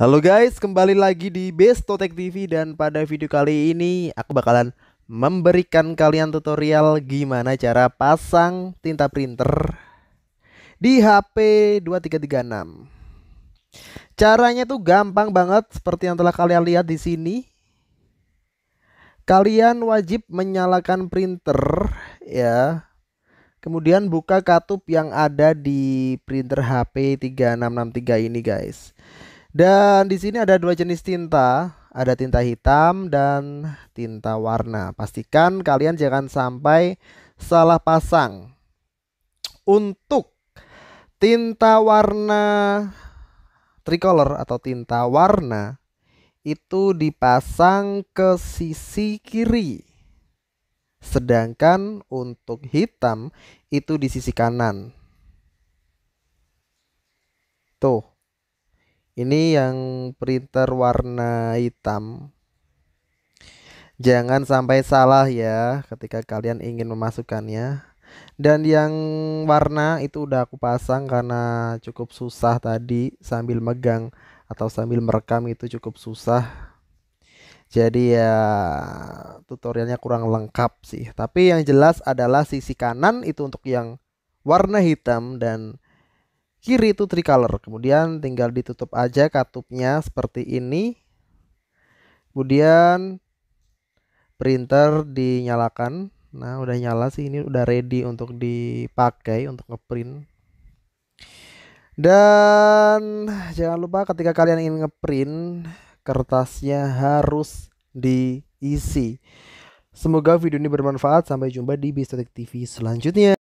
Halo guys, kembali lagi di Bestotek TV dan pada video kali ini aku bakalan memberikan kalian tutorial gimana cara pasang tinta printer di HP 2336. Caranya tuh gampang banget seperti yang telah kalian lihat di sini. Kalian wajib menyalakan printer ya. Kemudian buka katup yang ada di printer HP 3663 ini guys. Dan di sini ada dua jenis tinta, ada tinta hitam dan tinta warna. Pastikan kalian jangan sampai salah pasang. Untuk tinta warna tricolor atau tinta warna itu dipasang ke sisi kiri. Sedangkan untuk hitam itu di sisi kanan. Tuh, ini yang printer warna hitam jangan sampai salah ya ketika kalian ingin memasukkannya dan yang warna itu udah aku pasang karena cukup susah tadi sambil megang atau sambil merekam itu cukup susah jadi ya tutorialnya kurang lengkap sih tapi yang jelas adalah sisi kanan itu untuk yang warna hitam dan kiri itu tricolor. Kemudian tinggal ditutup aja katupnya seperti ini. Kemudian printer dinyalakan. Nah, udah nyala sih ini udah ready untuk dipakai untuk ngeprint. Dan jangan lupa ketika kalian ingin ngeprint kertasnya harus diisi. Semoga video ini bermanfaat. Sampai jumpa di Bistetik TV selanjutnya.